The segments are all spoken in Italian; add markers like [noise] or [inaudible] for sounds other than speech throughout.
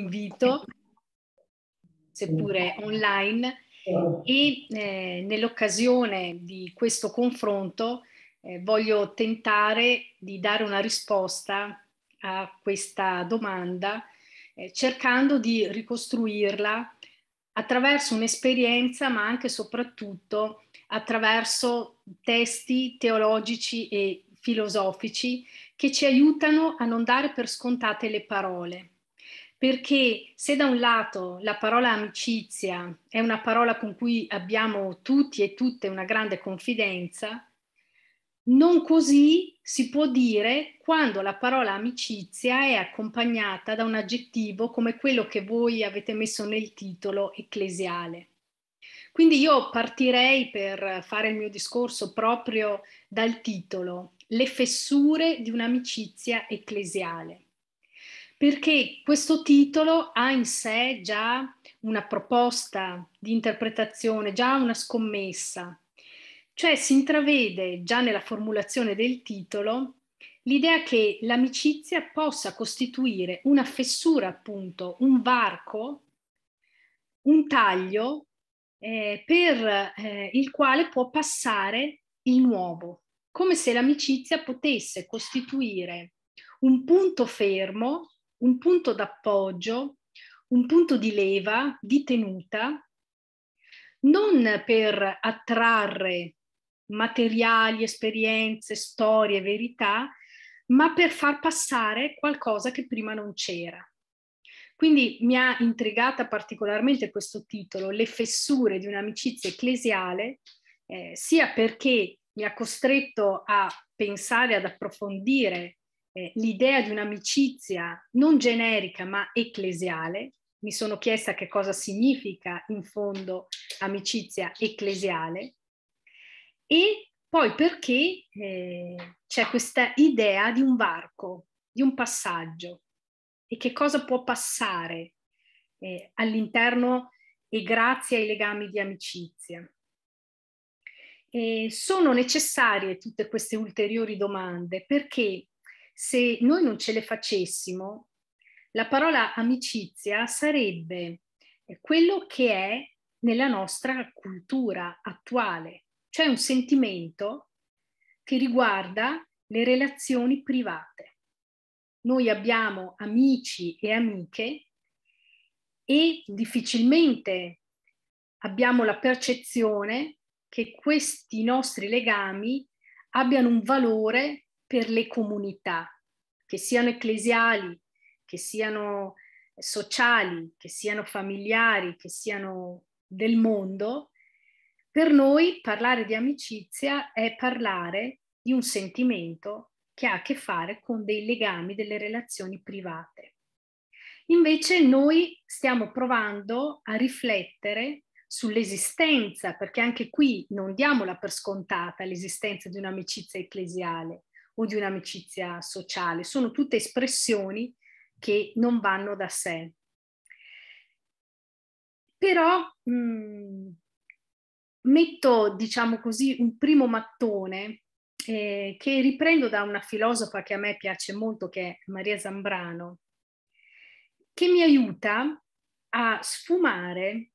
invito, seppure online, e eh, nell'occasione di questo confronto eh, voglio tentare di dare una risposta a questa domanda, eh, cercando di ricostruirla attraverso un'esperienza, ma anche e soprattutto attraverso testi teologici e filosofici che ci aiutano a non dare per scontate le parole perché se da un lato la parola amicizia è una parola con cui abbiamo tutti e tutte una grande confidenza, non così si può dire quando la parola amicizia è accompagnata da un aggettivo come quello che voi avete messo nel titolo ecclesiale. Quindi io partirei per fare il mio discorso proprio dal titolo, Le fessure di un'amicizia ecclesiale perché questo titolo ha in sé già una proposta di interpretazione, già una scommessa, cioè si intravede già nella formulazione del titolo l'idea che l'amicizia possa costituire una fessura, appunto, un varco, un taglio eh, per eh, il quale può passare il nuovo, come se l'amicizia potesse costituire un punto fermo un punto d'appoggio, un punto di leva, di tenuta, non per attrarre materiali, esperienze, storie, verità, ma per far passare qualcosa che prima non c'era. Quindi mi ha intrigata particolarmente questo titolo, Le fessure di un'amicizia ecclesiale, eh, sia perché mi ha costretto a pensare, ad approfondire eh, l'idea di un'amicizia non generica ma ecclesiale. Mi sono chiesta che cosa significa in fondo amicizia ecclesiale e poi perché eh, c'è questa idea di un varco, di un passaggio e che cosa può passare eh, all'interno e grazie ai legami di amicizia. E sono necessarie tutte queste ulteriori domande perché se noi non ce le facessimo, la parola amicizia sarebbe quello che è nella nostra cultura attuale, cioè un sentimento che riguarda le relazioni private. Noi abbiamo amici e amiche e difficilmente abbiamo la percezione che questi nostri legami abbiano un valore per le comunità, che siano ecclesiali, che siano sociali, che siano familiari, che siano del mondo, per noi parlare di amicizia è parlare di un sentimento che ha a che fare con dei legami, delle relazioni private. Invece noi stiamo provando a riflettere sull'esistenza, perché anche qui non diamola per scontata l'esistenza di un'amicizia ecclesiale, o di un'amicizia sociale. Sono tutte espressioni che non vanno da sé. Però mh, mm, metto, diciamo così, un primo mattone eh, che riprendo da una filosofa che a me piace molto, che è Maria Zambrano, che mi aiuta a sfumare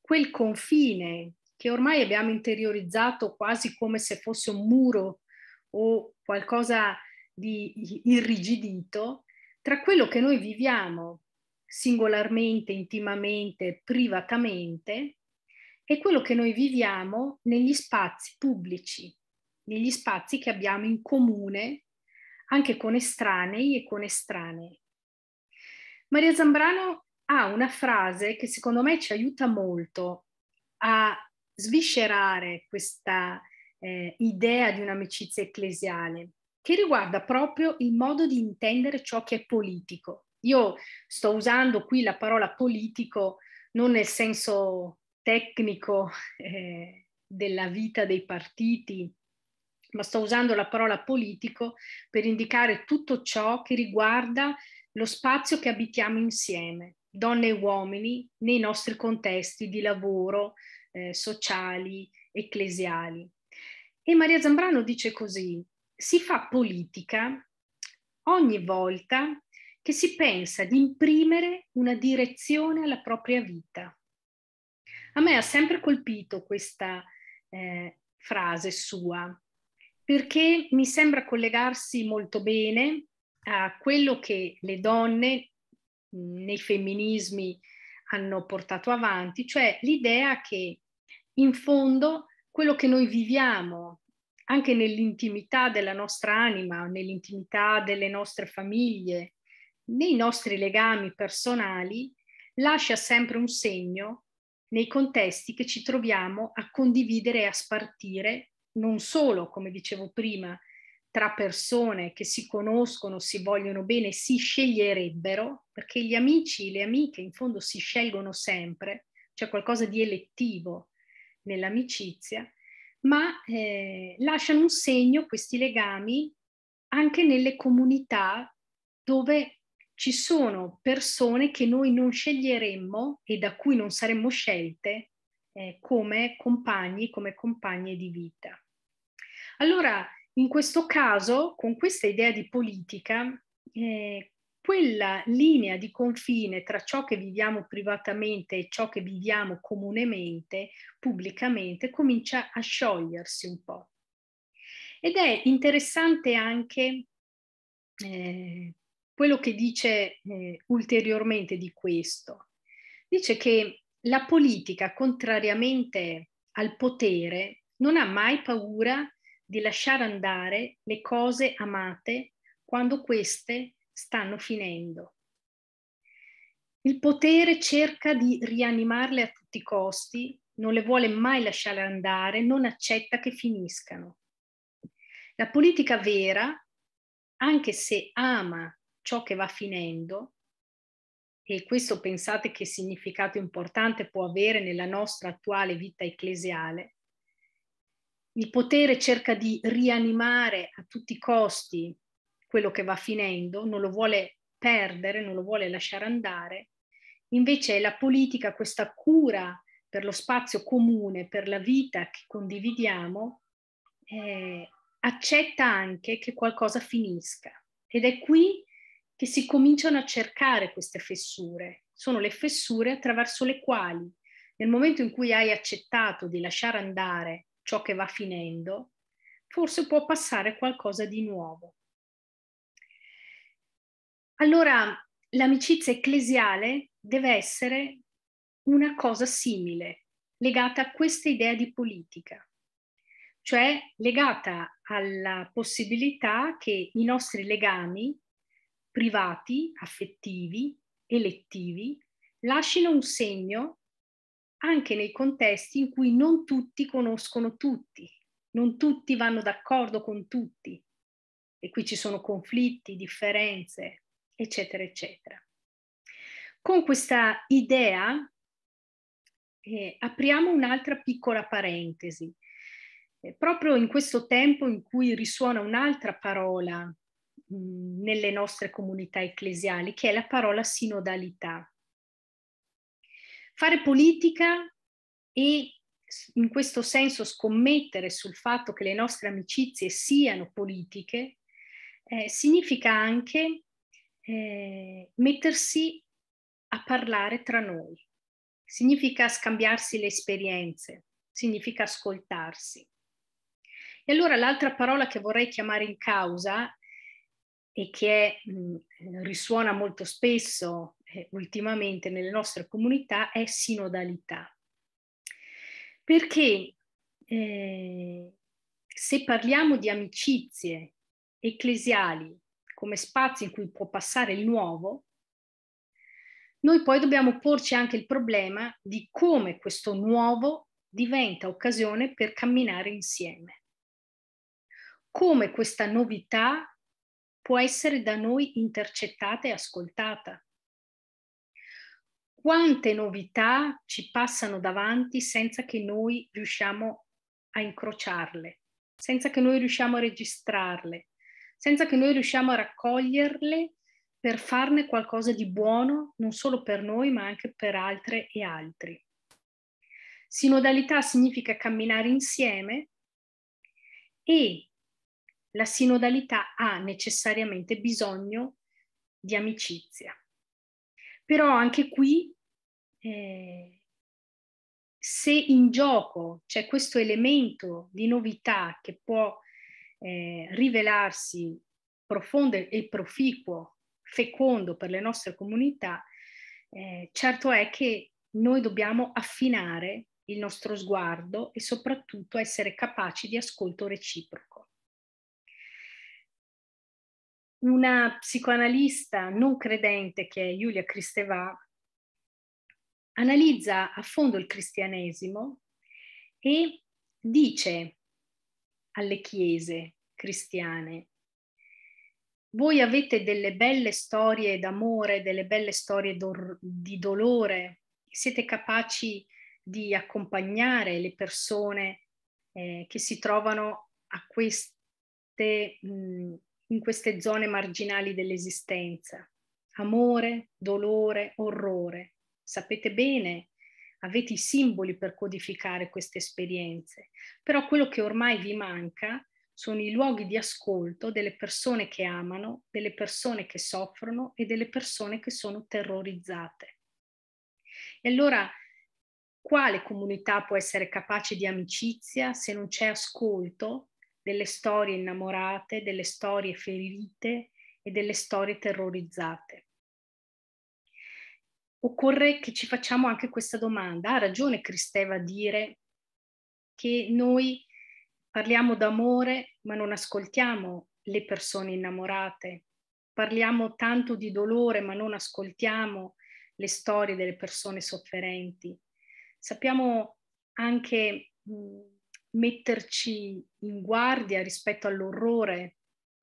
quel confine che ormai abbiamo interiorizzato quasi come se fosse un muro o qualcosa di irrigidito tra quello che noi viviamo singolarmente, intimamente, privatamente e quello che noi viviamo negli spazi pubblici, negli spazi che abbiamo in comune anche con estranei e con estranei. Maria Zambrano ha una frase che secondo me ci aiuta molto a sviscerare questa, eh, idea di un'amicizia ecclesiale, che riguarda proprio il modo di intendere ciò che è politico. Io sto usando qui la parola politico non nel senso tecnico [laughs] eh, della vita dei partiti, ma sto usando la parola politico per indicare tutto ciò che riguarda lo spazio che abitiamo insieme, donne e uomini, nei nostri contesti di lavoro, eh, sociali, ecclesiali. E Maria Zambrano dice così, si fa politica ogni volta che si pensa di imprimere una direzione alla propria vita. A me ha sempre colpito questa eh, frase sua, perché mi sembra collegarsi molto bene a quello che le donne nei femminismi hanno portato avanti, cioè l'idea che in fondo quello che noi viviamo anche nell'intimità della nostra anima, nell'intimità delle nostre famiglie, nei nostri legami personali, lascia sempre un segno nei contesti che ci troviamo a condividere e a spartire, non solo, come dicevo prima, tra persone che si conoscono, si vogliono bene, si sceglierebbero, perché gli amici, e le amiche in fondo si scelgono sempre, c'è cioè qualcosa di elettivo, nell'amicizia, ma eh, lasciano un segno questi legami anche nelle comunità dove ci sono persone che noi non sceglieremmo e da cui non saremmo scelte eh, come compagni, come compagne di vita. Allora, in questo caso, con questa idea di politica, eh, quella linea di confine tra ciò che viviamo privatamente e ciò che viviamo comunemente, pubblicamente, comincia a sciogliersi un po'. Ed è interessante anche eh, quello che dice eh, ulteriormente di questo. Dice che la politica, contrariamente al potere, non ha mai paura di lasciare andare le cose amate quando queste stanno finendo. Il potere cerca di rianimarle a tutti i costi, non le vuole mai lasciare andare, non accetta che finiscano. La politica vera, anche se ama ciò che va finendo, e questo pensate che significato importante può avere nella nostra attuale vita ecclesiale, il potere cerca di rianimare a tutti i costi quello che va finendo, non lo vuole perdere, non lo vuole lasciare andare. Invece la politica, questa cura per lo spazio comune, per la vita che condividiamo, eh, accetta anche che qualcosa finisca. Ed è qui che si cominciano a cercare queste fessure. Sono le fessure attraverso le quali, nel momento in cui hai accettato di lasciare andare ciò che va finendo, forse può passare qualcosa di nuovo. Allora l'amicizia ecclesiale deve essere una cosa simile, legata a questa idea di politica, cioè legata alla possibilità che i nostri legami privati, affettivi, elettivi, lasciano un segno anche nei contesti in cui non tutti conoscono tutti, non tutti vanno d'accordo con tutti e qui ci sono conflitti, differenze eccetera, eccetera. Con questa idea eh, apriamo un'altra piccola parentesi. Eh, proprio in questo tempo in cui risuona un'altra parola mh, nelle nostre comunità ecclesiali, che è la parola sinodalità. Fare politica e in questo senso scommettere sul fatto che le nostre amicizie siano politiche eh, significa anche eh, mettersi a parlare tra noi. Significa scambiarsi le esperienze, significa ascoltarsi. E allora l'altra parola che vorrei chiamare in causa e che è, mm, mh, risuona molto spesso eh, ultimamente nelle nostre comunità è sinodalità. Perché eh, se parliamo di amicizie ecclesiali come spazio in cui può passare il nuovo, noi poi dobbiamo porci anche il problema di come questo nuovo diventa occasione per camminare insieme, come questa novità può essere da noi intercettata e ascoltata. Quante novità ci passano davanti senza che noi riusciamo a incrociarle, senza che noi riusciamo a registrarle, senza che noi riusciamo a raccoglierle per farne qualcosa di buono, non solo per noi, ma anche per altre e altri. Sinodalità significa camminare insieme e la sinodalità ha necessariamente bisogno di amicizia. Però anche qui, eh, se in gioco c'è questo elemento di novità che può eh, rivelarsi profondo e proficuo, fecondo per le nostre comunità, eh, certo è che noi dobbiamo affinare il nostro sguardo e soprattutto essere capaci di ascolto reciproco. Una psicoanalista non credente che è Giulia Cristeva analizza a fondo il cristianesimo e dice alle chiese cristiane. Voi avete delle belle storie d'amore, delle belle storie do- di dolore, siete capaci di accompagnare le persone eh, che si trovano queste, mh, in queste zone marginali dell'esistenza. Amore, dolore, orrore. Sapete bene avete i simboli per codificare queste esperienze, però quello che ormai vi manca sono i luoghi di ascolto delle persone che amano, delle persone che soffrono e delle persone che sono terrorizzate. E allora quale comunità può essere capace di amicizia se non c'è ascolto delle storie innamorate, delle storie ferite e delle storie terrorizzate? occorre che ci facciamo anche questa domanda. Ha ragione Cristeva a dire che noi parliamo d'amore ma non ascoltiamo le persone innamorate, parliamo tanto di dolore ma non ascoltiamo le storie delle persone sofferenti. Sappiamo anche metterci in guardia rispetto all'orrore,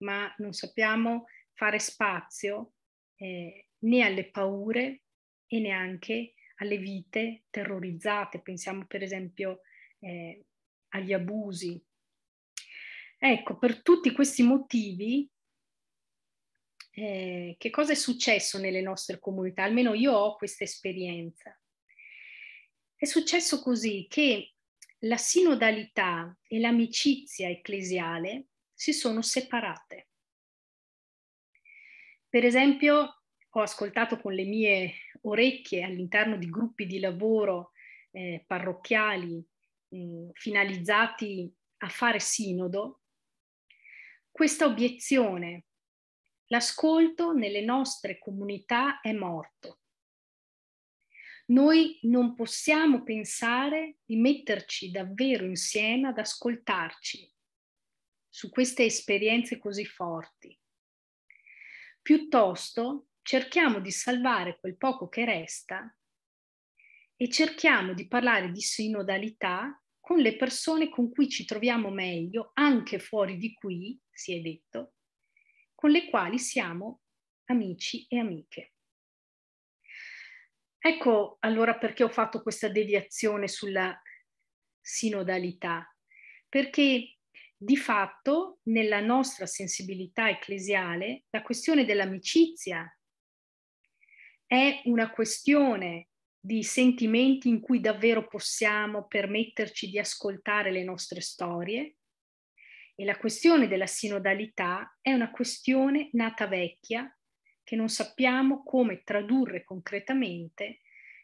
ma non sappiamo fare spazio eh, né alle paure e neanche alle vite terrorizzate. Pensiamo per esempio eh, agli abusi. Ecco, per tutti questi motivi, eh, che cosa è successo nelle nostre comunità? Almeno io ho questa esperienza. È successo così che la sinodalità e l'amicizia ecclesiale si sono separate. Per esempio, ho ascoltato con le mie orecchie all'interno di gruppi di lavoro eh, parrocchiali mh, mm, finalizzati a fare sinodo, questa obiezione, l'ascolto nelle nostre comunità è morto. Noi non possiamo pensare di metterci davvero insieme ad ascoltarci su queste esperienze così forti. Piuttosto cerchiamo di salvare quel poco che resta e cerchiamo di parlare di sinodalità con le persone con cui ci troviamo meglio, anche fuori di qui, si è detto, con le quali siamo amici e amiche. Ecco allora perché ho fatto questa deviazione sulla sinodalità, perché di fatto nella nostra sensibilità ecclesiale la questione dell'amicizia è una questione di sentimenti in cui davvero possiamo permetterci di ascoltare le nostre storie e la questione della sinodalità è una questione nata vecchia che non sappiamo come tradurre concretamente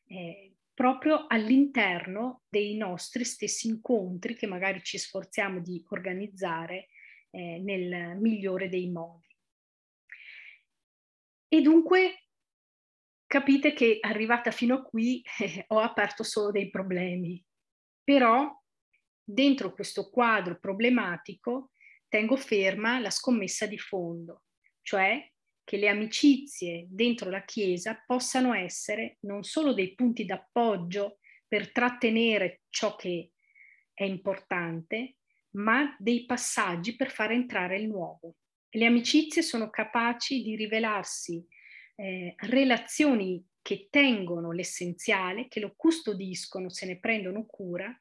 eh, proprio all'interno dei nostri stessi incontri che magari ci sforziamo di organizzare eh, nel migliore dei modi. E dunque capite che arrivata fino a qui [laughs] eh, ho aperto solo dei problemi, però dentro questo quadro problematico tengo ferma la scommessa di fondo, cioè che le amicizie dentro la Chiesa possano essere non solo dei punti d'appoggio per trattenere ciò che è importante, ma dei passaggi per far entrare il nuovo. Le amicizie sono capaci di rivelarsi eh, relazioni che tengono l'essenziale, che lo custodiscono, se ne prendono cura,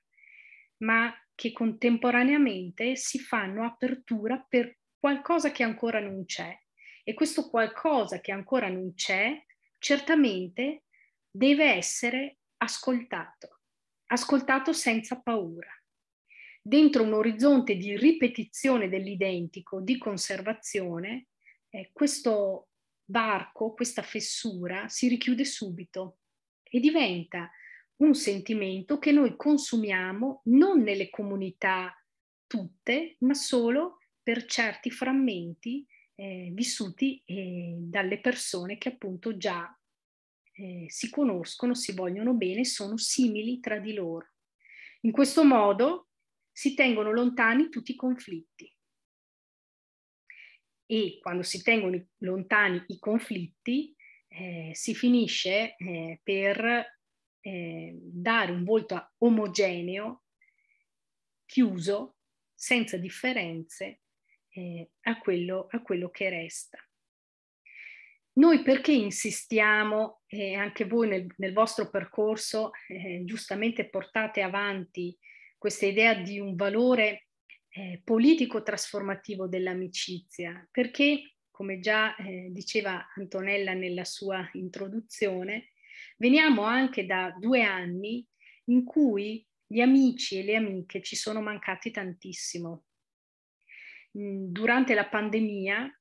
ma che contemporaneamente si fanno apertura per qualcosa che ancora non c'è. E questo qualcosa che ancora non c'è certamente deve essere ascoltato, ascoltato senza paura, dentro un orizzonte di ripetizione dell'identico, di conservazione, eh, questo varco, questa fessura si richiude subito e diventa un sentimento che noi consumiamo non nelle comunità tutte, ma solo per certi frammenti eh, vissuti eh, dalle persone che appunto già eh, si conoscono, si vogliono bene, sono simili tra di loro. In questo modo si tengono lontani tutti i conflitti e quando si tengono lontani i conflitti eh, si finisce eh, per eh, dare un volto omogeneo, chiuso, senza differenze eh, a quello, a, quello, che resta. Noi perché insistiamo, eh, anche voi nel, nel vostro percorso eh, giustamente portate avanti questa idea di un valore eh, politico trasformativo dell'amicizia, perché, come già eh, diceva Antonella nella sua introduzione, veniamo anche da due anni in cui gli amici e le amiche ci sono mancati tantissimo. Mm, durante la pandemia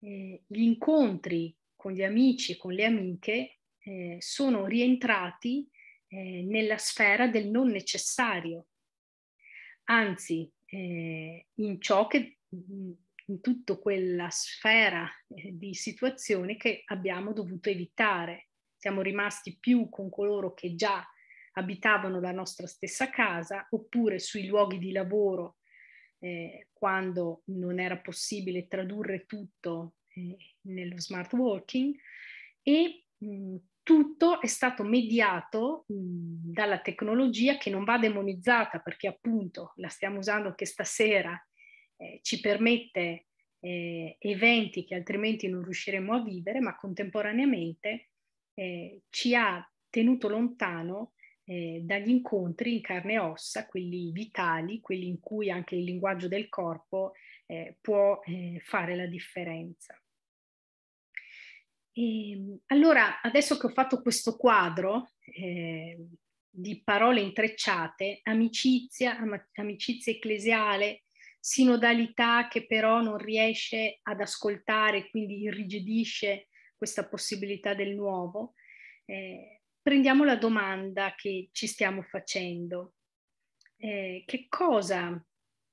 eh, gli incontri con gli amici e con le amiche eh, sono rientrati eh, nella sfera del non necessario, anzi eh, in ciò che mm, in tutta quella sfera eh, di situazioni che abbiamo dovuto evitare. Siamo rimasti più con coloro che già abitavano la nostra stessa casa oppure sui luoghi di lavoro eh, quando non era possibile tradurre tutto eh, nello smart working e mh, mm, tutto è stato mediato mh, mhmm, dalla tecnologia che non va demonizzata perché appunto la stiamo usando anche stasera eh, ci permette eh, eventi che altrimenti non riusciremo a vivere, ma contemporaneamente eh, ci ha tenuto lontano eh, dagli incontri in carne e ossa, quelli vitali, quelli in cui anche il linguaggio del corpo eh, può eh, fare la differenza. E, ehm, allora, adesso che ho fatto questo quadro eh, di parole intrecciate, amicizia, amicizia ecclesiale, sinodalità che però non riesce ad ascoltare, quindi irrigidisce questa possibilità del nuovo, eh, prendiamo la domanda che ci stiamo facendo. Eh, che cosa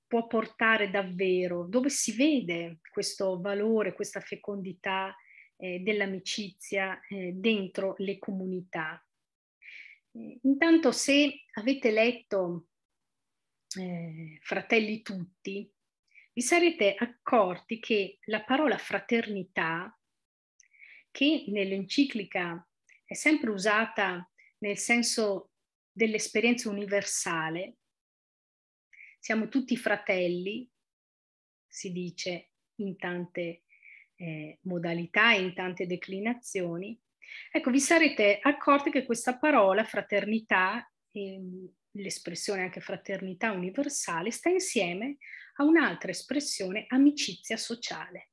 può portare davvero? Dove si vede questo valore, questa fecondità? eh, dell'amicizia eh, dentro le comunità. Intanto se avete letto eh, Fratelli tutti, vi sarete accorti che la parola fraternità, che nell'enciclica è sempre usata nel senso dell'esperienza universale, siamo tutti fratelli, si dice in tante eh, modalità e in tante declinazioni, ecco, vi sarete accorti che questa parola fraternità, ehm, l'espressione anche fraternità universale, sta insieme a un'altra espressione, amicizia sociale.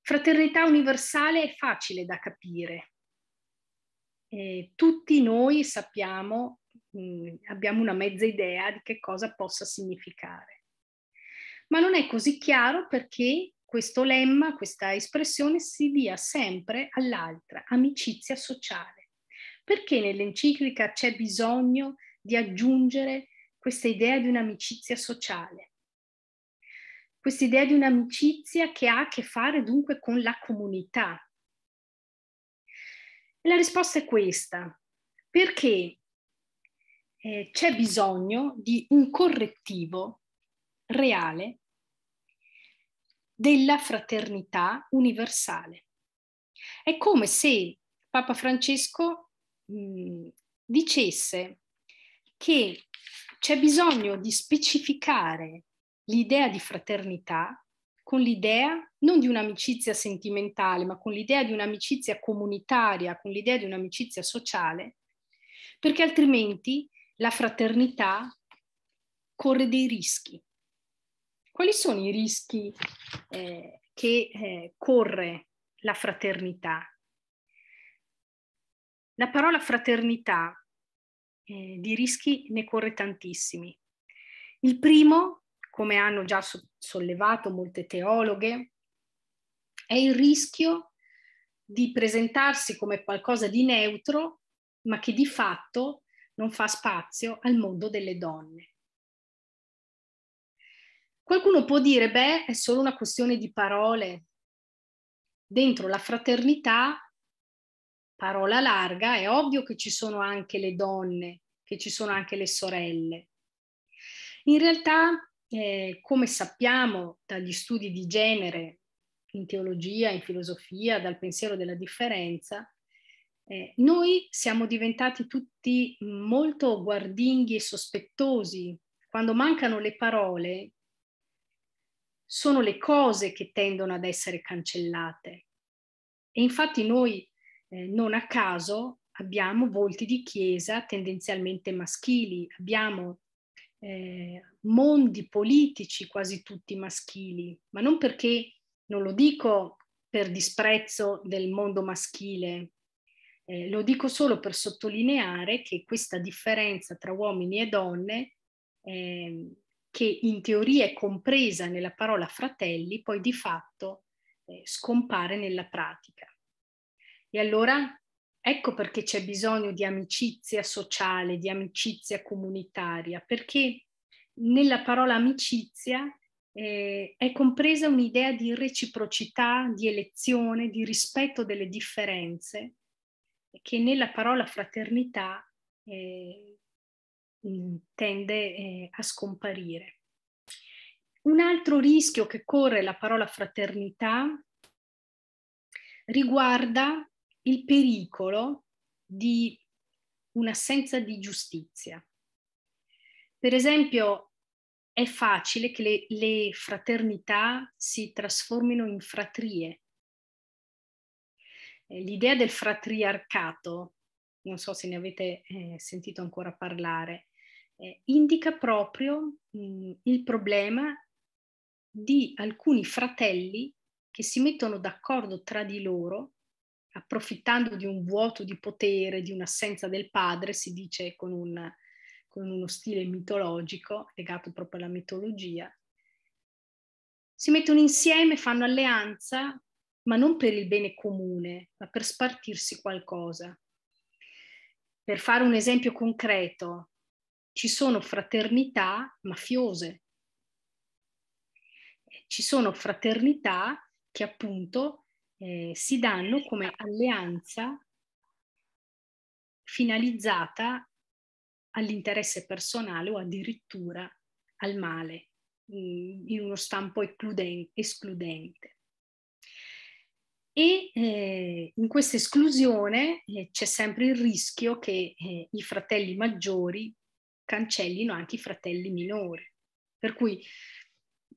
Fraternità universale è facile da capire. Eh, tutti noi sappiamo, mh, mm, abbiamo una mezza idea di che cosa possa significare. Ma non è così chiaro perché questo lemma, questa espressione si dia sempre all'altra, amicizia sociale. Perché nell'enciclica c'è bisogno di aggiungere questa idea di un'amicizia sociale? Questa idea di un'amicizia che ha a che fare dunque con la comunità. E la risposta è questa, perché eh, c'è bisogno di un correttivo reale della fraternità universale. È come se Papa Francesco mh, mm, dicesse che c'è bisogno di specificare l'idea di fraternità con l'idea non di un'amicizia sentimentale, ma con l'idea di un'amicizia comunitaria, con l'idea di un'amicizia sociale, perché altrimenti la fraternità corre dei rischi. Quali sono i rischi eh, che eh, corre la fraternità? La parola fraternità eh, di rischi ne corre tantissimi. Il primo, come hanno già so- sollevato molte teologhe, è il rischio di presentarsi come qualcosa di neutro, ma che di fatto non fa spazio al mondo delle donne. Qualcuno può dire, beh, è solo una questione di parole. Dentro la fraternità, parola larga, è ovvio che ci sono anche le donne, che ci sono anche le sorelle. In realtà, eh, come sappiamo dagli studi di genere in teologia, in filosofia, dal pensiero della differenza, eh, noi siamo diventati tutti molto guardinghi e sospettosi. Quando mancano le parole, sono le cose che tendono ad essere cancellate. E infatti noi eh, non a caso abbiamo volti di chiesa tendenzialmente maschili, abbiamo eh, mondi politici quasi tutti maschili, ma non perché, non lo dico per disprezzo del mondo maschile, eh, lo dico solo per sottolineare che questa differenza tra uomini e donne eh, che in teoria è compresa nella parola fratelli, poi di fatto eh, scompare nella pratica. E allora ecco perché c'è bisogno di amicizia sociale, di amicizia comunitaria, perché nella parola amicizia eh, è compresa un'idea di reciprocità, di elezione, di rispetto delle differenze, che nella parola fraternità eh, tende eh, a scomparire. Un altro rischio che corre la parola fraternità riguarda il pericolo di un'assenza di giustizia. Per esempio, è facile che le, le fraternità si trasformino in fratrie. Eh, l'idea del fratriarcato, non so se ne avete eh, sentito ancora parlare, eh, indica proprio mh, mm, il problema di alcuni fratelli che si mettono d'accordo tra di loro, approfittando di un vuoto di potere, di un'assenza del padre, si dice con, una, con uno stile mitologico, legato proprio alla mitologia, si mettono insieme, fanno alleanza, ma non per il bene comune, ma per spartirsi qualcosa. Per fare un esempio concreto, ci sono fraternità mafiose, ci sono fraternità che appunto eh, si danno come alleanza finalizzata all'interesse personale o addirittura al male, mm, in uno stampo escludente. E eh, in questa esclusione eh, c'è sempre il rischio che eh, i fratelli maggiori cancellino anche i fratelli minori. Per cui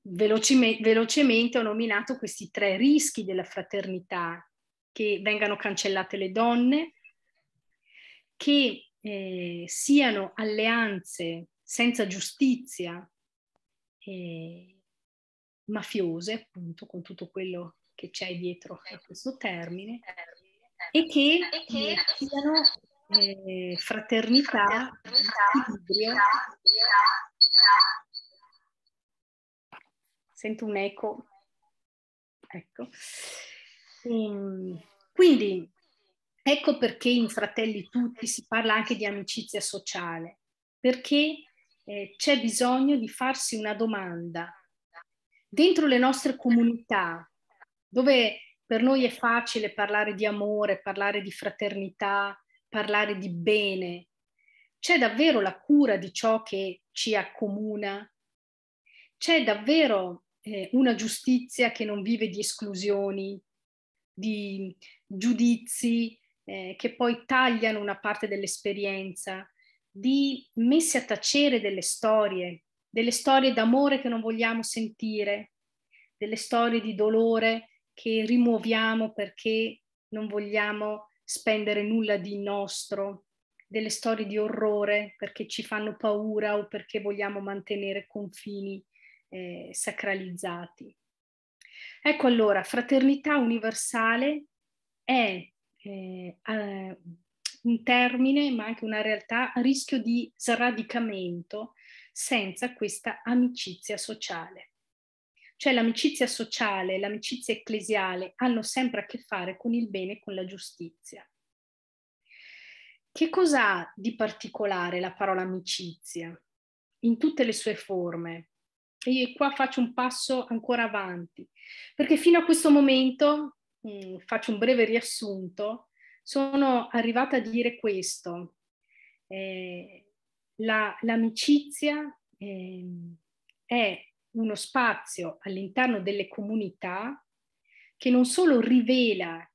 velocemente, velocemente ho nominato questi tre rischi della fraternità, che vengano cancellate le donne, che eh, siano alleanze senza giustizia, eh, mafiose, appunto, con tutto quello che c'è dietro a questo termine, e che, eh, siano eh, fraternità, equilibrio. Sento un eco. Ecco. Um, quindi ecco perché in Fratelli Tutti si parla anche di amicizia sociale, perché eh, c'è bisogno di farsi una domanda. Dentro le nostre comunità, dove per noi è facile parlare di amore, parlare di fraternità, parlare di bene, c'è davvero la cura di ciò che ci accomuna, c'è davvero eh, una giustizia che non vive di esclusioni, di giudizi eh, che poi tagliano una parte dell'esperienza, di messe a tacere delle storie, delle storie d'amore che non vogliamo sentire, delle storie di dolore che rimuoviamo perché non vogliamo spendere nulla di nostro, delle storie di orrore perché ci fanno paura o perché vogliamo mantenere confini eh, sacralizzati. Ecco allora, fraternità universale è eh, un termine, ma anche una realtà a rischio di sradicamento senza questa amicizia sociale. Cioè l'amicizia sociale, l'amicizia ecclesiale hanno sempre a che fare con il bene e con la giustizia. Che cosa ha di particolare la parola amicizia in tutte le sue forme? E io qua faccio un passo ancora avanti, perché fino a questo momento, mh, mm, faccio un breve riassunto, sono arrivata a dire questo. Eh, la, l'amicizia eh, è uno spazio all'interno delle comunità che non solo rivela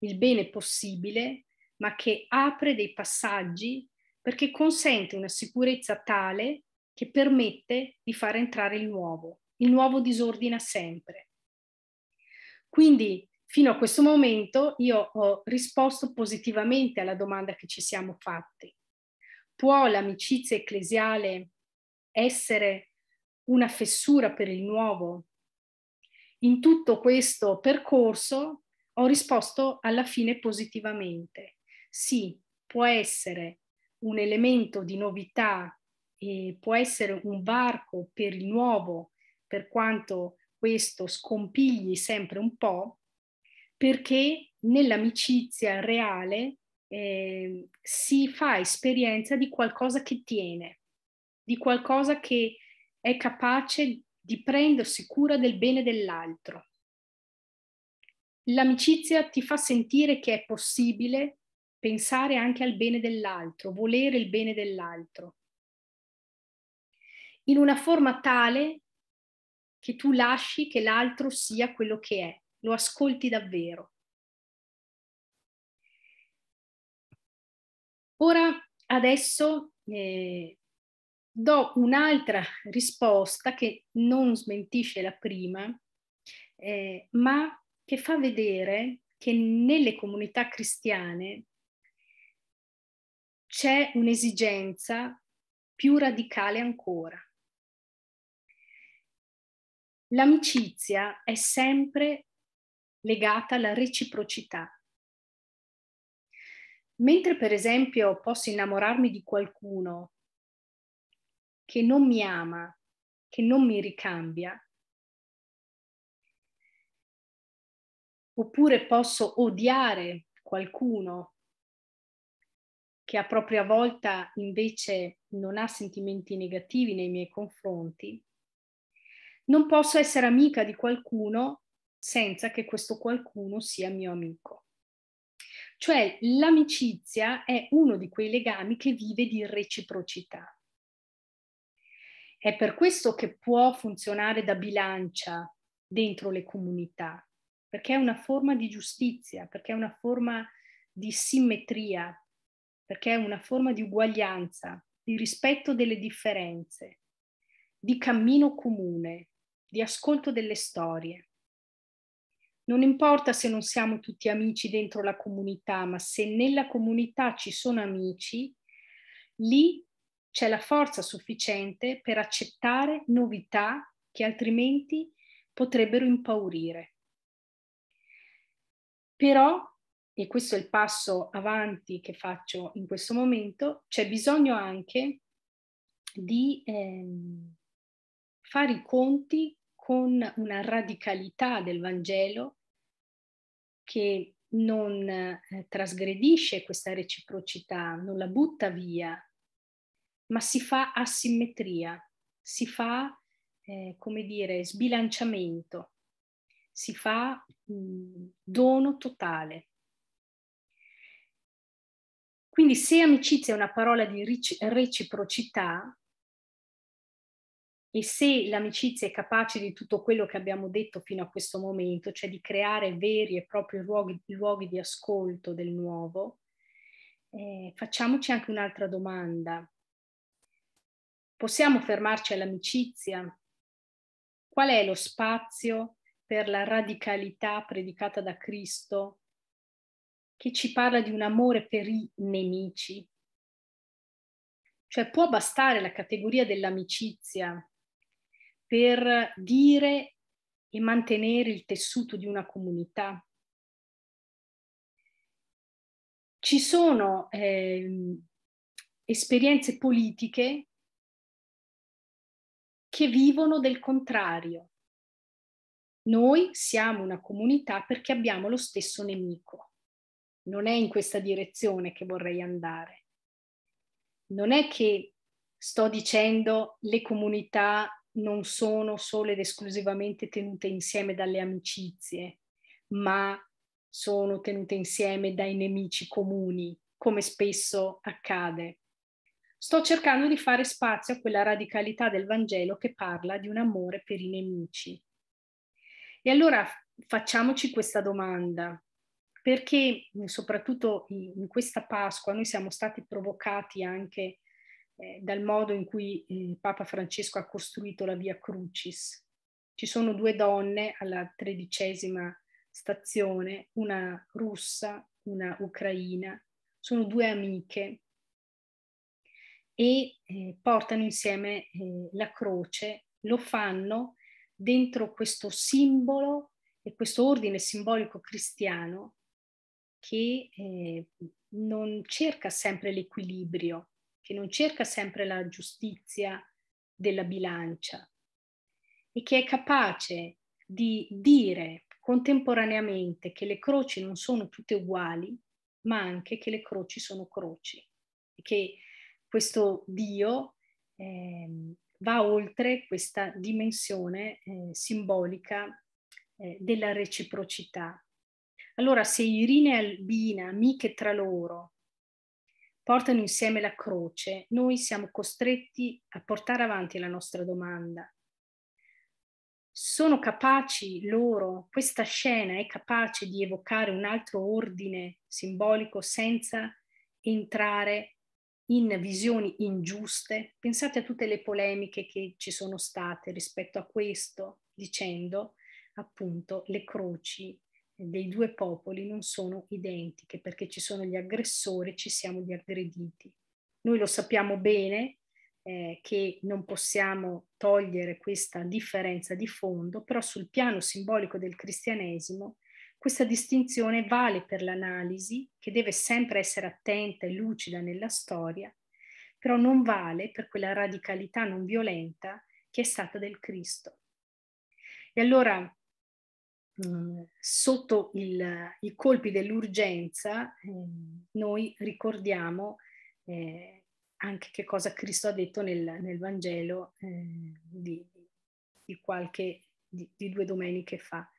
il bene possibile, ma che apre dei passaggi perché consente una sicurezza tale che permette di far entrare il nuovo. Il nuovo disordina sempre. Quindi fino a questo momento io ho risposto positivamente alla domanda che ci siamo fatti. Può l'amicizia ecclesiale essere una fessura per il nuovo. In tutto questo percorso ho risposto alla fine positivamente. Sì, può essere un elemento di novità, eh, può essere un varco per il nuovo, per quanto questo scompigli sempre un po', perché nell'amicizia reale eh, si fa esperienza di qualcosa che tiene, di qualcosa che è capace di prendersi cura del bene dell'altro. L'amicizia ti fa sentire che è possibile pensare anche al bene dell'altro, volere il bene dell'altro, in una forma tale che tu lasci che l'altro sia quello che è, lo ascolti davvero. Ora, adesso, eh, do un'altra risposta che non smentisce la prima, eh, ma che fa vedere che nelle comunità cristiane c'è un'esigenza più radicale ancora. L'amicizia è sempre legata alla reciprocità. Mentre per esempio posso innamorarmi di qualcuno che non mi ama, che non mi ricambia. Oppure posso odiare qualcuno che a propria volta invece non ha sentimenti negativi nei miei confronti. Non posso essere amica di qualcuno senza che questo qualcuno sia mio amico. Cioè l'amicizia è uno di quei legami che vive di reciprocità. È per questo che può funzionare da bilancia dentro le comunità, perché è una forma di giustizia, perché è una forma di simmetria, perché è una forma di uguaglianza, di rispetto delle differenze, di cammino comune, di ascolto delle storie. Non importa se non siamo tutti amici dentro la comunità, ma se nella comunità ci sono amici, lì c'è la forza sufficiente per accettare novità che altrimenti potrebbero impaurire. Però, e questo è il passo avanti che faccio in questo momento, c'è bisogno anche di ehm, fare i conti con una radicalità del Vangelo che non eh, trasgredisce questa reciprocità, non la butta via, ma si fa asimmetria, si fa, eh, come dire, sbilanciamento, si fa mh, dono totale. Quindi se amicizia è una parola di reciprocità e se l'amicizia è capace di tutto quello che abbiamo detto fino a questo momento, cioè di creare veri e propri luoghi, luoghi di ascolto del nuovo, eh, facciamoci anche un'altra domanda. Possiamo fermarci all'amicizia? Qual è lo spazio per la radicalità predicata da Cristo che ci parla di un amore per i nemici? Cioè può bastare la categoria dell'amicizia per dire e mantenere il tessuto di una comunità? Ci sono eh, esperienze politiche che vivono del contrario. Noi siamo una comunità perché abbiamo lo stesso nemico. Non è in questa direzione che vorrei andare. Non è che sto dicendo le comunità non sono solo ed esclusivamente tenute insieme dalle amicizie, ma sono tenute insieme dai nemici comuni, come spesso accade. Sto cercando di fare spazio a quella radicalità del Vangelo che parla di un amore per i nemici. E allora facciamoci questa domanda, perché soprattutto in questa Pasqua noi siamo stati provocati anche eh, dal modo in cui eh, Papa Francesco ha costruito la Via Crucis. Ci sono due donne alla tredicesima stazione, una russa, una ucraina, sono due amiche e eh, portano insieme eh, la croce, lo fanno dentro questo simbolo e questo ordine simbolico cristiano che eh, non cerca sempre l'equilibrio, che non cerca sempre la giustizia della bilancia e che è capace di dire contemporaneamente che le croci non sono tutte uguali, ma anche che le croci sono croci, e che questo Dio eh, va oltre questa dimensione eh, simbolica eh, della reciprocità. Allora, se Irina e Albina, amiche tra loro, portano insieme la croce, noi siamo costretti a portare avanti la nostra domanda. Sono capaci loro, questa scena è capace di evocare un altro ordine simbolico senza entrare in visioni ingiuste. Pensate a tutte le polemiche che ci sono state rispetto a questo, dicendo appunto le croci dei due popoli non sono identiche perché ci sono gli aggressori, ci siamo gli aggrediti. Noi lo sappiamo bene eh, che non possiamo togliere questa differenza di fondo, però sul piano simbolico del cristianesimo questa distinzione vale per l'analisi, che deve sempre essere attenta e lucida nella storia, però non vale per quella radicalità non violenta che è stata del Cristo. E allora, mm, sotto il, i colpi dell'urgenza, eh, noi ricordiamo eh, anche che cosa Cristo ha detto nel, nel Vangelo eh, di, di, qualche, di, di due domeniche fa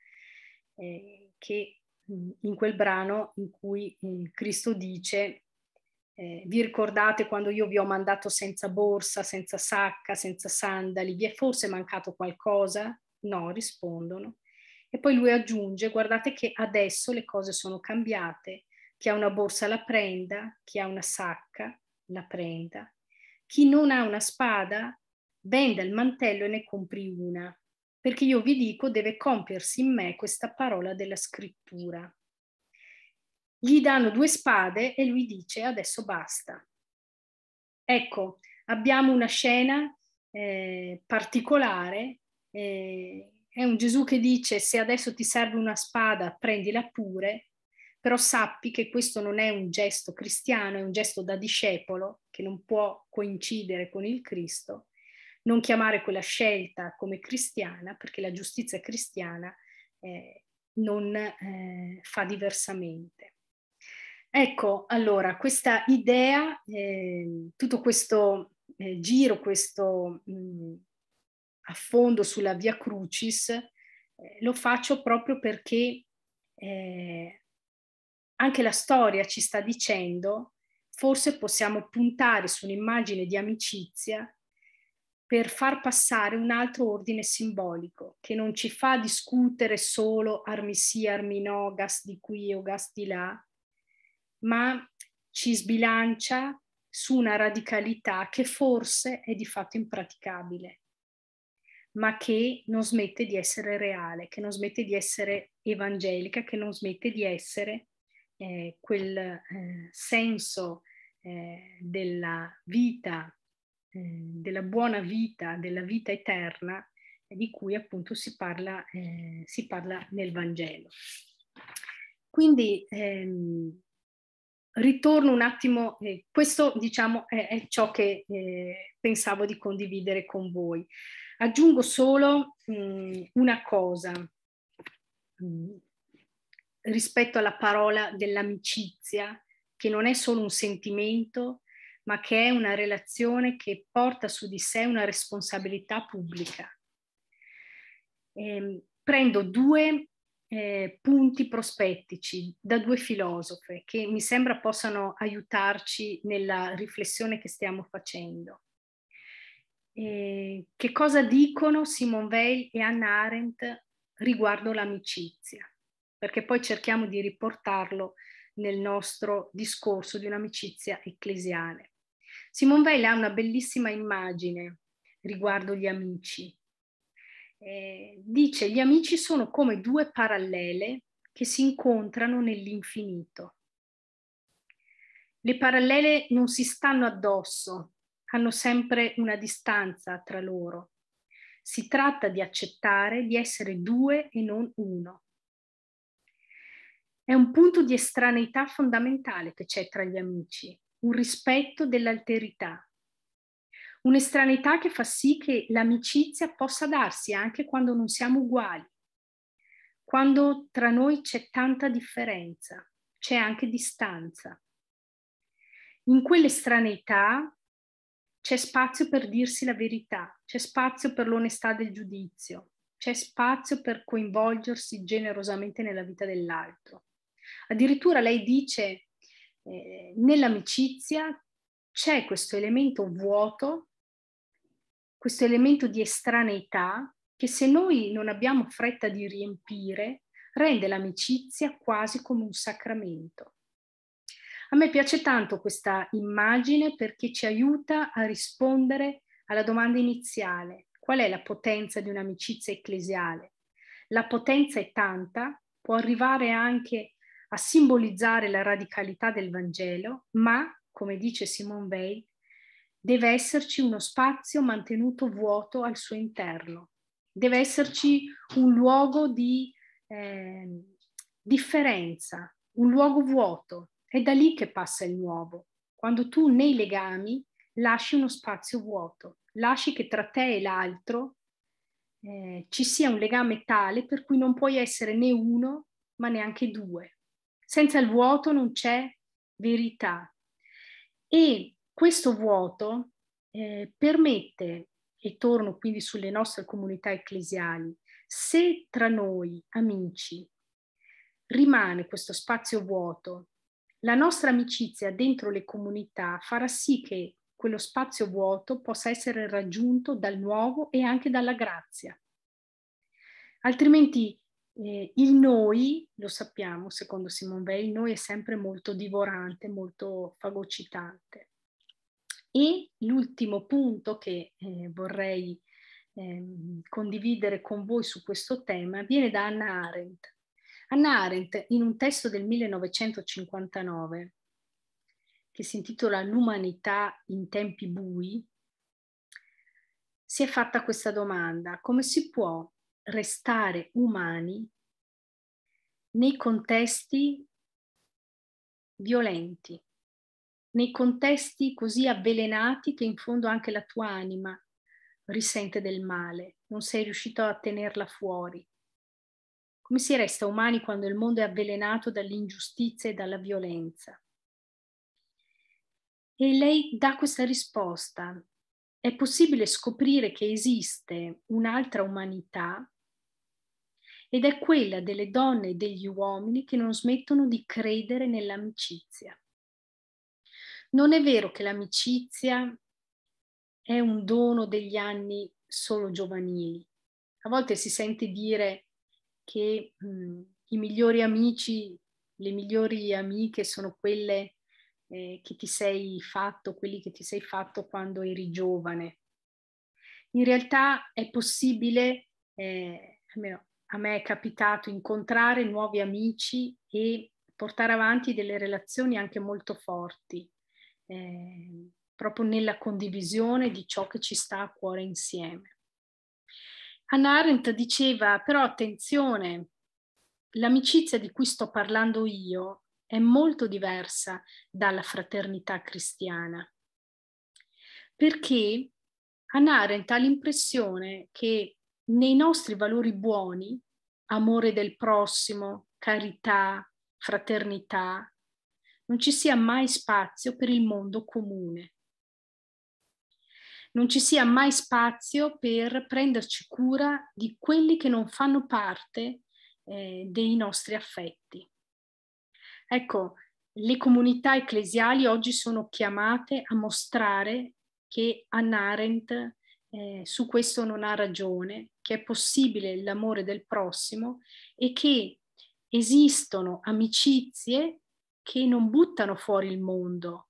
eh, che mm, in quel brano in cui mm, Cristo dice eh, vi ricordate quando io vi ho mandato senza borsa, senza sacca, senza sandali, vi è forse mancato qualcosa? No, rispondono. E poi lui aggiunge, guardate che adesso le cose sono cambiate, chi ha una borsa la prenda, chi ha una sacca la prenda, chi non ha una spada venda il mantello e ne compri una perché io vi dico deve compiersi in me questa parola della scrittura. Gli danno due spade e lui dice adesso basta. Ecco, abbiamo una scena eh, particolare, eh, è un Gesù che dice se adesso ti serve una spada prendila pure, però sappi che questo non è un gesto cristiano, è un gesto da discepolo che non può coincidere con il Cristo non chiamare quella scelta come cristiana, perché la giustizia cristiana eh, non eh, fa diversamente. Ecco, allora, questa idea, eh, tutto questo eh, giro, questo mh, mm, affondo sulla via Crucis, eh, lo faccio proprio perché eh, anche la storia ci sta dicendo, forse possiamo puntare su un'immagine di amicizia per far passare un altro ordine simbolico che non ci fa discutere solo armi sì, armi no, gas di qui o gas di là, ma ci sbilancia su una radicalità che forse è di fatto impraticabile, ma che non smette di essere reale, che non smette di essere evangelica, che non smette di essere eh, quel eh, senso eh, della vita eh, della buona vita, della vita eterna, di cui appunto si parla, eh, si parla nel Vangelo. Quindi ehm, ritorno un attimo, eh, questo diciamo è, è ciò che eh, pensavo di condividere con voi. Aggiungo solo mh, mm, una cosa mh, mm, rispetto alla parola dell'amicizia, che non è solo un sentimento, ma che è una relazione che porta su di sé una responsabilità pubblica. Eh, prendo due eh, punti prospettici da due filosofe che mi sembra possano aiutarci nella riflessione che stiamo facendo. Eh, che cosa dicono Simone Weil e Anna Arendt riguardo l'amicizia? Perché poi cerchiamo di riportarlo nel nostro discorso di un'amicizia ecclesiale. Simone Weil ha una bellissima immagine riguardo gli amici. Eh, dice gli amici sono come due parallele che si incontrano nell'infinito. Le parallele non si stanno addosso, hanno sempre una distanza tra loro. Si tratta di accettare di essere due e non uno. È un punto di estraneità fondamentale che c'è tra gli amici, un rispetto dell'alterità, un'estranità che fa sì che l'amicizia possa darsi anche quando non siamo uguali, quando tra noi c'è tanta differenza, c'è anche distanza. In quell'estraneità c'è spazio per dirsi la verità, c'è spazio per l'onestà del giudizio, c'è spazio per coinvolgersi generosamente nella vita dell'altro. Addirittura lei dice eh, nell'amicizia c'è questo elemento vuoto, questo elemento di estraneità che se noi non abbiamo fretta di riempire rende l'amicizia quasi come un sacramento. A me piace tanto questa immagine perché ci aiuta a rispondere alla domanda iniziale. Qual è la potenza di un'amicizia ecclesiale? La potenza è tanta, può arrivare anche a simbolizzare la radicalità del Vangelo, ma, come dice Simone Weil, deve esserci uno spazio mantenuto vuoto al suo interno, deve esserci un luogo di eh, differenza, un luogo vuoto. È da lì che passa il nuovo, quando tu nei legami lasci uno spazio vuoto, lasci che tra te e l'altro eh, ci sia un legame tale per cui non puoi essere né uno ma neanche due. Senza il vuoto non c'è verità. E questo vuoto eh, permette, e torno quindi sulle nostre comunità ecclesiali, se tra noi, amici, rimane questo spazio vuoto, la nostra amicizia dentro le comunità farà sì che quello spazio vuoto possa essere raggiunto dal nuovo e anche dalla grazia. Altrimenti eh, il noi, lo sappiamo, secondo Simone Weil, il noi è sempre molto divorante, molto fagocitante. E l'ultimo punto che eh, vorrei eh, condividere con voi su questo tema viene da Anna Arendt. Anna Arendt, in un testo del 1959, che si intitola L'umanità in tempi bui, si è fatta questa domanda, come si può restare umani nei contesti violenti, nei contesti così avvelenati che in fondo anche la tua anima risente del male, non sei riuscito a tenerla fuori. Come si resta umani quando il mondo è avvelenato dall'ingiustizia e dalla violenza? E lei dà questa risposta. È possibile scoprire che esiste un'altra umanità ed è quella delle donne e degli uomini che non smettono di credere nell'amicizia. Non è vero che l'amicizia è un dono degli anni solo giovanili. A volte si sente dire che mh, mm, i migliori amici, le migliori amiche sono quelle eh, che ti sei fatto, quelli che ti sei fatto quando eri giovane. In realtà è possibile, eh, almeno a me è capitato incontrare nuovi amici e portare avanti delle relazioni anche molto forti, eh, proprio nella condivisione di ciò che ci sta a cuore insieme. Anna Arendt diceva però attenzione, l'amicizia di cui sto parlando io è molto diversa dalla fraternità cristiana, perché Anna Arendt ha l'impressione che nei nostri valori buoni, amore del prossimo, carità, fraternità, non ci sia mai spazio per il mondo comune. Non ci sia mai spazio per prenderci cura di quelli che non fanno parte eh, dei nostri affetti. Ecco, le comunità ecclesiali oggi sono chiamate a mostrare che Anna Arendt eh, su questo non ha ragione che è possibile l'amore del prossimo e che esistono amicizie che non buttano fuori il mondo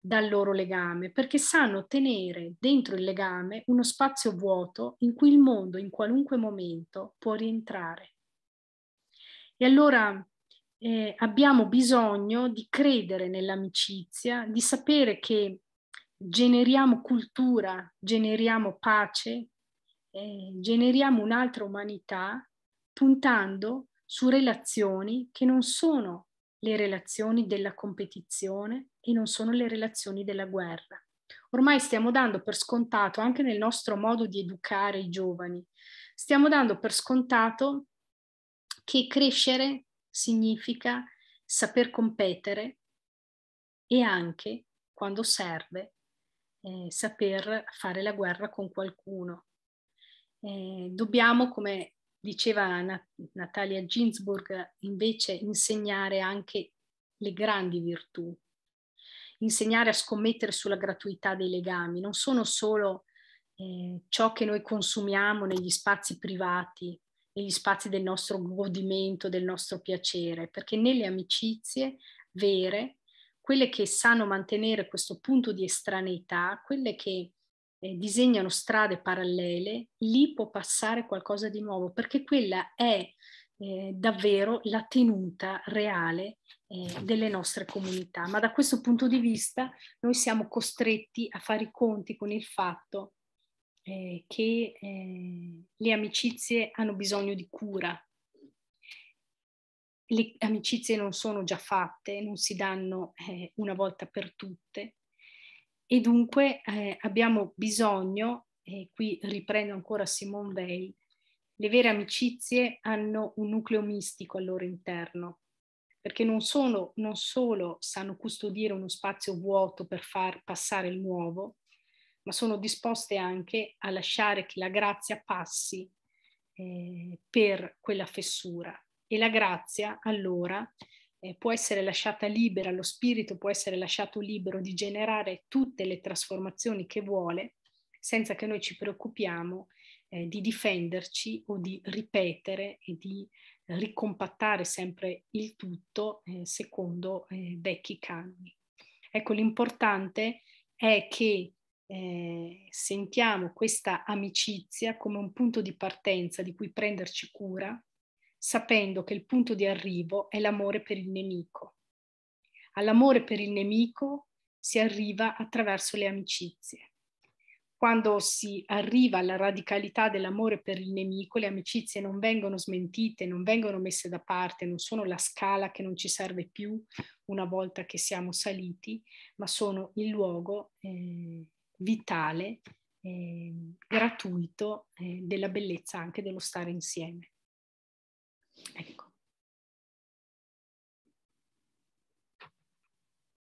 dal loro legame, perché sanno tenere dentro il legame uno spazio vuoto in cui il mondo in qualunque momento può rientrare. E allora eh, abbiamo bisogno di credere nell'amicizia, di sapere che generiamo cultura, generiamo pace, eh, generiamo un'altra umanità puntando su relazioni che non sono le relazioni della competizione e non sono le relazioni della guerra. Ormai stiamo dando per scontato, anche nel nostro modo di educare i giovani, stiamo dando per scontato che crescere significa saper competere e anche, quando serve, eh, saper fare la guerra con qualcuno. Eh, dobbiamo, come diceva Nat- Natalia Ginsburg, invece insegnare anche le grandi virtù, insegnare a scommettere sulla gratuità dei legami. Non sono solo eh, ciò che noi consumiamo negli spazi privati, negli spazi del nostro godimento, del nostro piacere, perché nelle amicizie vere, quelle che sanno mantenere questo punto di estraneità, quelle che eh, disegnano strade parallele, lì può passare qualcosa di nuovo, perché quella è eh, davvero la tenuta reale eh, delle nostre comunità. Ma da questo punto di vista noi siamo costretti a fare i conti con il fatto eh, che eh, le amicizie hanno bisogno di cura. Le amicizie non sono già fatte, non si danno eh, una volta per tutte e dunque eh, abbiamo bisogno, e qui riprendo ancora Simone Weil, le vere amicizie hanno un nucleo mistico al loro interno, perché non, sono, non solo sanno custodire uno spazio vuoto per far passare il nuovo, ma sono disposte anche a lasciare che la grazia passi eh, per quella fessura. E la grazia allora eh, può essere lasciata libera, lo spirito può essere lasciato libero di generare tutte le trasformazioni che vuole senza che noi ci preoccupiamo eh, di difenderci o di ripetere e di ricompattare sempre il tutto eh, secondo eh, vecchi canoni. Ecco, l'importante è che eh, sentiamo questa amicizia come un punto di partenza di cui prenderci cura sapendo che il punto di arrivo è l'amore per il nemico. All'amore per il nemico si arriva attraverso le amicizie. Quando si arriva alla radicalità dell'amore per il nemico, le amicizie non vengono smentite, non vengono messe da parte, non sono la scala che non ci serve più una volta che siamo saliti, ma sono il luogo eh, vitale, eh, gratuito eh, della bellezza anche dello stare insieme. I can